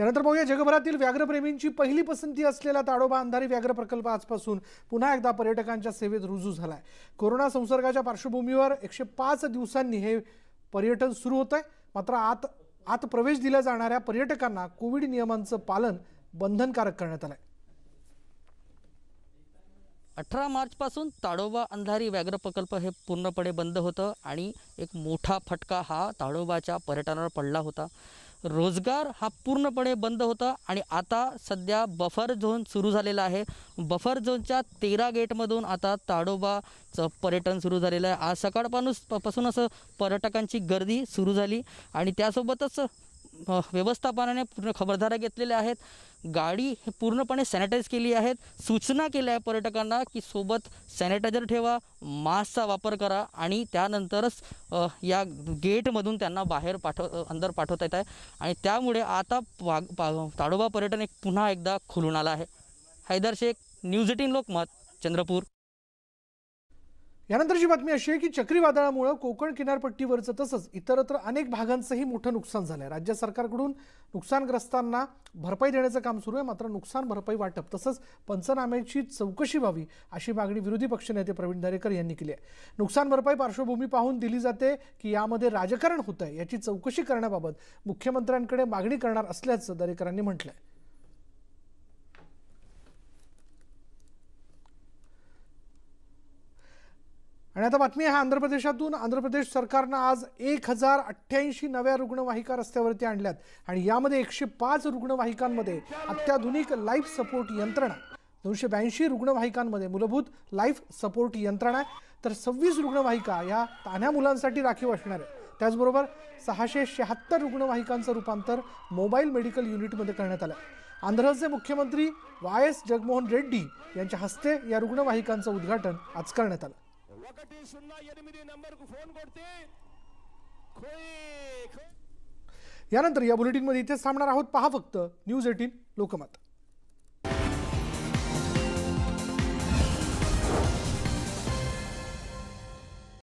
यानंतर बघूया जगभरातील व्याघ्रप्रेमींची पहिली पसंती असलेला ताडोबा अंधारी व्याघ्र प्रकल्प आजपासून पुन्हा एकदा पर्यटकांच्या सेवेत रुजू झाला आहे कोरोना संसर्गाच्या पार्श्वभूमीवर एकशे पाच दिवसांनी हे पर्यटन सुरू होत आहे मात्र आत आत प्रवेश दिल्या जाणाऱ्या पर्यटकांना कोविड नियमांचं पालन बंधनकारक करण्यात आलं आहे अठरा मार्चपासून ताडोबा अंधारी व्याघ्र प्रकल्प हे पूर्णपणे बंद होतं आणि एक मोठा फटका हा ताडोबाच्या पर्यटनावर पडला होता रोजगार हा पूर्णपणे बंद होता आणि आता सध्या बफर झोन सुरू झालेला आहे बफर झोनच्या तेरा गेटमधून आता ताडोबाचं पर्यटन सुरू झालेलं आहे आज सकाळपासून पासून असं पर्यटकांची गर्दी सुरू झाली आणि त्यासोबतच व्यवस्थापनाने पूर्ण खबरदाऱ्या घेतलेल्या आहेत गाडी हे पूर्णपणे सॅनिटाईज केली आहेत सूचना केल्या आहे पर्यटकांना की सोबत सॅनिटायझर ठेवा मास्कचा वापर करा आणि त्यानंतरच या गेटमधून त्यांना बाहेर पाठव अंदर पाठवता येत आहे आणि त्यामुळे आता ताडोबा पर्यटन एक पुन्हा एकदा खुलून आला आहे हैदर शेख न्यूज एटीन लोकमत चंद्रपूर यानंतरची बातमी अशी आहे की चक्रीवादळामुळे कोकण किनारपट्टीवरचं तसंच इतरत्र अनेक भागांचंही मोठं नुकसान झालं आहे राज्य सरकारकडून नुकसानग्रस्तांना भरपाई देण्याचं काम सुरू आहे मात्र नुकसान भरपाई वाटप तसंच पंचनाम्याची चौकशी व्हावी अशी मागणी विरोधी पक्षनेते प्रवीण दरेकर यांनी केली आहे नुकसान भरपाई पार्श्वभूमी पाहून दिली जाते की यामध्ये राजकारण होत आहे याची चौकशी करण्याबाबत मुख्यमंत्र्यांकडे मागणी करणार असल्याचं दरेकरांनी म्हटलं आहे आणि आता बातमी आहे आंध्र प्रदेशातून आंध्र प्रदेश सरकारनं आज एक हजार अठ्ठ्याऐंशी नव्या रुग्णवाहिका रस्त्यावरती आणल्यात आणि यामध्ये एकशे पाच रुग्णवाहिकांमध्ये अत्याधुनिक लाईफ सपोर्ट यंत्रणा दोनशे ब्याऐंशी रुग्णवाहिकांमध्ये मूलभूत लाईफ सपोर्ट यंत्रणा तर सव्वीस रुग्णवाहिका या तान्ह्या मुलांसाठी राखीव असणार आहे त्याचबरोबर सहाशे शहात्तर रुग्णवाहिकांचं रूपांतर मोबाईल मेडिकल युनिटमध्ये करण्यात आलं आंध्रचे मुख्यमंत्री वाय एस जगमोहन रेड्डी यांच्या हस्ते या रुग्णवाहिकांचं उद्घाटन आज करण्यात आलं ఒకటి సున్నా ఎనిమిది నంబర్ కు ఫోన్ కొడితే यानंतर या बुलेटिनमध्ये इथेच थांबणार आहोत पहा फक्त न्यूज एटीन लोकमत